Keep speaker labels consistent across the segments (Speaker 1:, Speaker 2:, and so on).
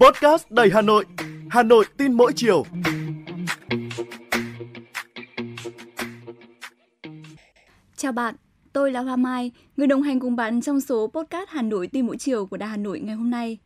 Speaker 1: Podcast đầy Hà Nội, Hà Nội tin mỗi chiều. Chào bạn, tôi là Hoa Mai, người đồng hành cùng bạn trong số podcast Hà Nội tin mỗi chiều của Đài Hà Nội ngày hôm nay.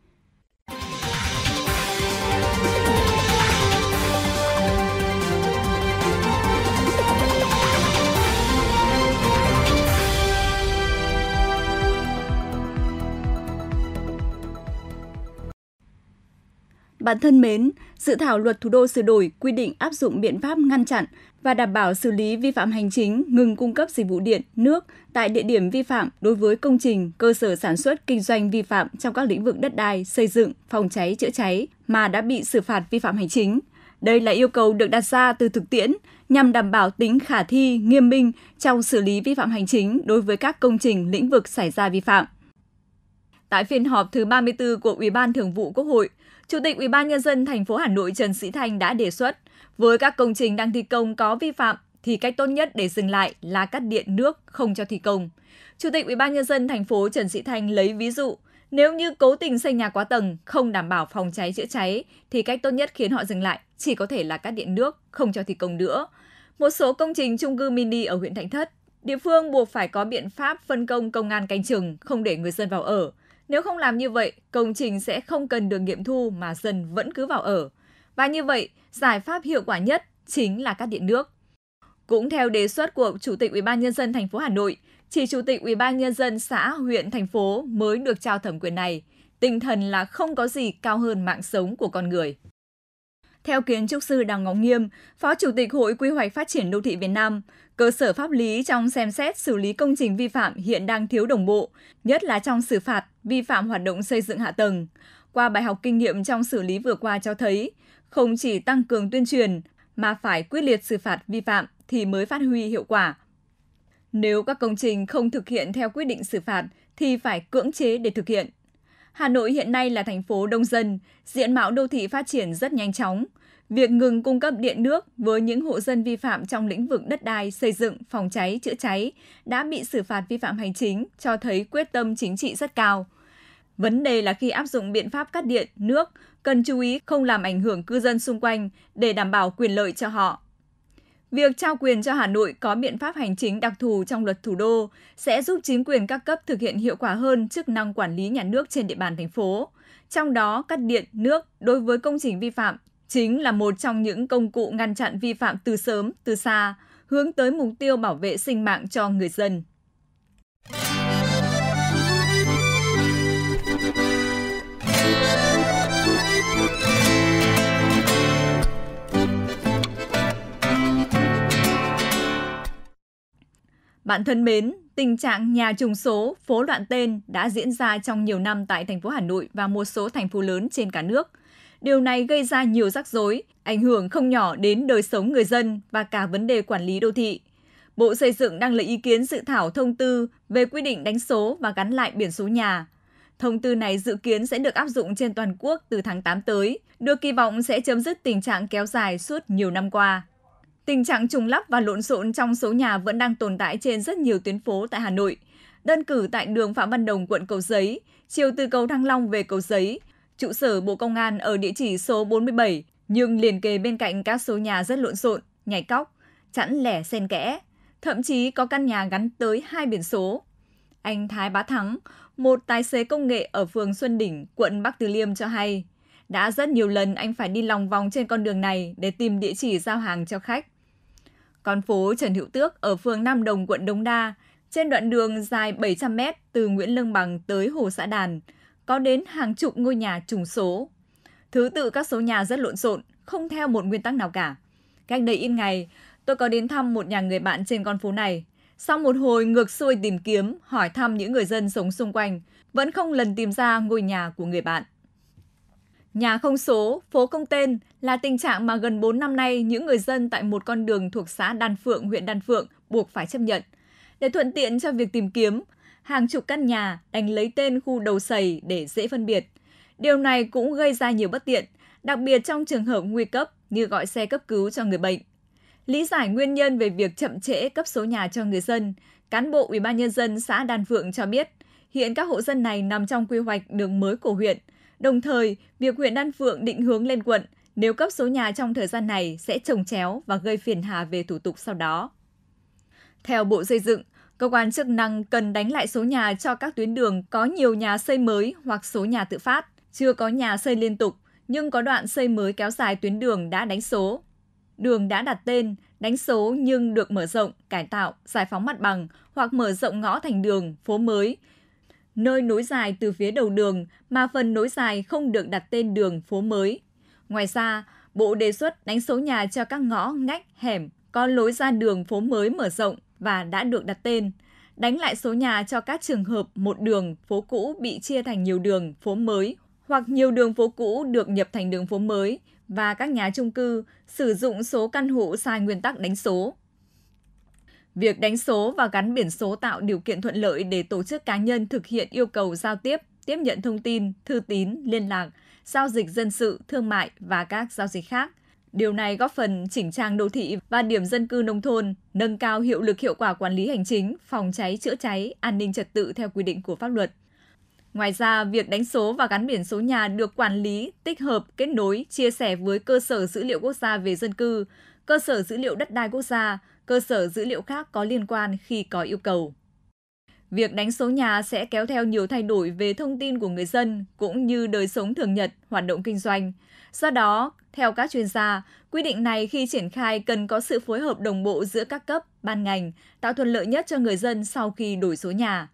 Speaker 1: Bạn thân mến, dự thảo luật thủ đô sửa đổi quy định áp dụng biện pháp ngăn chặn và đảm bảo xử lý vi phạm hành chính ngừng cung cấp dịch vụ điện, nước tại địa điểm vi phạm đối với công trình, cơ sở sản xuất kinh doanh vi phạm trong các lĩnh vực đất đai, xây dựng, phòng cháy chữa cháy mà đã bị xử phạt vi phạm hành chính. Đây là yêu cầu được đặt ra từ thực tiễn nhằm đảm bảo tính khả thi, nghiêm minh trong xử lý vi phạm hành chính đối với các công trình lĩnh vực xảy ra vi phạm. Tại phiên họp thứ 34 của Ủy ban Thường vụ Quốc hội, Chủ tịch Ủy ban nhân dân thành phố Hà Nội Trần Sĩ Thanh đã đề xuất với các công trình đang thi công có vi phạm thì cách tốt nhất để dừng lại là cắt điện nước không cho thi công. Chủ tịch Ủy ban nhân dân thành phố Trần Sĩ Thanh lấy ví dụ, nếu như cố tình xây nhà quá tầng không đảm bảo phòng cháy chữa cháy thì cách tốt nhất khiến họ dừng lại chỉ có thể là cắt điện nước, không cho thi công nữa. Một số công trình chung cư mini ở huyện Thạnh Thất, địa phương buộc phải có biện pháp phân công công an canh chừng không để người dân vào ở. Nếu không làm như vậy, công trình sẽ không cần được nghiệm thu mà dân vẫn cứ vào ở. Và như vậy, giải pháp hiệu quả nhất chính là cắt điện nước. Cũng theo đề xuất của Chủ tịch UBND thành phố Hà Nội, chỉ Chủ tịch UBND xã, huyện, thành phố mới được trao thẩm quyền này. Tinh thần là không có gì cao hơn mạng sống của con người. Theo kiến trúc sư Đào Ngọc Nghiêm, Phó Chủ tịch Hội Quy hoạch Phát triển Đô thị Việt Nam, cơ sở pháp lý trong xem xét xử lý công trình vi phạm hiện đang thiếu đồng bộ, nhất là trong xử phạt vi phạm hoạt động xây dựng hạ tầng. Qua bài học kinh nghiệm trong xử lý vừa qua cho thấy, không chỉ tăng cường tuyên truyền mà phải quyết liệt xử phạt vi phạm thì mới phát huy hiệu quả. Nếu các công trình không thực hiện theo quyết định xử phạt thì phải cưỡng chế để thực hiện. Hà Nội hiện nay là thành phố đông dân, diện mạo đô thị phát triển rất nhanh chóng. Việc ngừng cung cấp điện nước với những hộ dân vi phạm trong lĩnh vực đất đai, xây dựng, phòng cháy, chữa cháy đã bị xử phạt vi phạm hành chính cho thấy quyết tâm chính trị rất cao. Vấn đề là khi áp dụng biện pháp cắt điện, nước, cần chú ý không làm ảnh hưởng cư dân xung quanh để đảm bảo quyền lợi cho họ. Việc trao quyền cho Hà Nội có biện pháp hành chính đặc thù trong luật thủ đô sẽ giúp chính quyền các cấp thực hiện hiệu quả hơn chức năng quản lý nhà nước trên địa bàn thành phố. Trong đó, cắt điện, nước đối với công trình vi phạm chính là một trong những công cụ ngăn chặn vi phạm từ sớm, từ xa, hướng tới mục tiêu bảo vệ sinh mạng cho người dân. Bạn thân mến, tình trạng nhà trùng số, phố loạn tên đã diễn ra trong nhiều năm tại thành phố Hà Nội và một số thành phố lớn trên cả nước. Điều này gây ra nhiều rắc rối, ảnh hưởng không nhỏ đến đời sống người dân và cả vấn đề quản lý đô thị. Bộ Xây dựng đang lấy ý kiến dự thảo thông tư về quy định đánh số và gắn lại biển số nhà. Thông tư này dự kiến sẽ được áp dụng trên toàn quốc từ tháng 8 tới, được kỳ vọng sẽ chấm dứt tình trạng kéo dài suốt nhiều năm qua. Tình trạng trùng lắp và lộn xộn trong số nhà vẫn đang tồn tại trên rất nhiều tuyến phố tại Hà Nội. Đơn cử tại đường Phạm Văn Đồng, quận Cầu Giấy, chiều từ cầu Thăng Long về cầu Giấy, trụ sở Bộ Công an ở địa chỉ số 47, nhưng liền kề bên cạnh các số nhà rất lộn xộn, nhảy cóc, chẵn lẻ xen kẽ, thậm chí có căn nhà gắn tới hai biển số. Anh Thái Bá Thắng, một tài xế công nghệ ở phường Xuân Đỉnh, quận Bắc Từ Liêm cho hay, đã rất nhiều lần anh phải đi lòng vòng trên con đường này để tìm địa chỉ giao hàng cho khách con phố Trần Hữu Tước ở phường Nam Đồng, quận đông Đa, trên đoạn đường dài 700 m từ Nguyễn Lương Bằng tới Hồ Xã Đàn, có đến hàng chục ngôi nhà trùng số. Thứ tự các số nhà rất lộn xộn, không theo một nguyên tắc nào cả. Cách đây ít ngày, tôi có đến thăm một nhà người bạn trên con phố này. Sau một hồi ngược xuôi tìm kiếm, hỏi thăm những người dân sống xung quanh, vẫn không lần tìm ra ngôi nhà của người bạn. Nhà không số, phố không tên là tình trạng mà gần 4 năm nay những người dân tại một con đường thuộc xã Đan Phượng, huyện Đan Phượng buộc phải chấp nhận. Để thuận tiện cho việc tìm kiếm, hàng chục căn nhà đành lấy tên khu đầu sầy để dễ phân biệt. Điều này cũng gây ra nhiều bất tiện, đặc biệt trong trường hợp nguy cấp như gọi xe cấp cứu cho người bệnh. Lý giải nguyên nhân về việc chậm trễ cấp số nhà cho người dân, cán bộ Ủy ban nhân dân xã Đan Phượng cho biết, hiện các hộ dân này nằm trong quy hoạch đường mới của huyện – Đồng thời, việc huyện Đan Phượng định hướng lên quận, nếu cấp số nhà trong thời gian này sẽ trồng chéo và gây phiền hà về thủ tục sau đó. Theo Bộ Xây dựng, cơ quan chức năng cần đánh lại số nhà cho các tuyến đường có nhiều nhà xây mới hoặc số nhà tự phát, chưa có nhà xây liên tục nhưng có đoạn xây mới kéo dài tuyến đường đã đánh số. Đường đã đặt tên, đánh số nhưng được mở rộng, cải tạo, giải phóng mặt bằng hoặc mở rộng ngõ thành đường, phố mới nơi nối dài từ phía đầu đường mà phần nối dài không được đặt tên đường phố mới. Ngoài ra, Bộ đề xuất đánh số nhà cho các ngõ, ngách, hẻm có lối ra đường phố mới mở rộng và đã được đặt tên, đánh lại số nhà cho các trường hợp một đường phố cũ bị chia thành nhiều đường phố mới hoặc nhiều đường phố cũ được nhập thành đường phố mới và các nhà chung cư sử dụng số căn hộ sai nguyên tắc đánh số. Việc đánh số và gắn biển số tạo điều kiện thuận lợi để tổ chức cá nhân thực hiện yêu cầu giao tiếp, tiếp nhận thông tin, thư tín, liên lạc, giao dịch dân sự, thương mại và các giao dịch khác. Điều này góp phần chỉnh trang đô thị và điểm dân cư nông thôn, nâng cao hiệu lực hiệu quả quản lý hành chính, phòng cháy chữa cháy, an ninh trật tự theo quy định của pháp luật. Ngoài ra, việc đánh số và gắn biển số nhà được quản lý, tích hợp, kết nối, chia sẻ với cơ sở dữ liệu quốc gia về dân cư, cơ sở dữ liệu đất đai quốc gia, cơ sở dữ liệu khác có liên quan khi có yêu cầu. Việc đánh số nhà sẽ kéo theo nhiều thay đổi về thông tin của người dân cũng như đời sống thường nhật, hoạt động kinh doanh. Do đó, theo các chuyên gia, quy định này khi triển khai cần có sự phối hợp đồng bộ giữa các cấp, ban ngành, tạo thuận lợi nhất cho người dân sau khi đổi số nhà.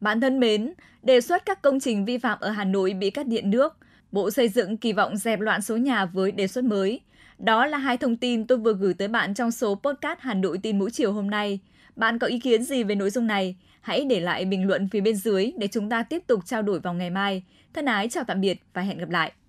Speaker 1: Bạn thân mến, đề xuất các công trình vi phạm ở Hà Nội bị cắt điện nước, Bộ Xây dựng kỳ vọng dẹp loạn số nhà với đề xuất mới. Đó là hai thông tin tôi vừa gửi tới bạn trong số podcast Hà Nội tin mỗi chiều hôm nay. Bạn có ý kiến gì về nội dung này? Hãy để lại bình luận phía bên dưới để chúng ta tiếp tục trao đổi vào ngày mai. Thân ái chào tạm biệt và hẹn gặp lại.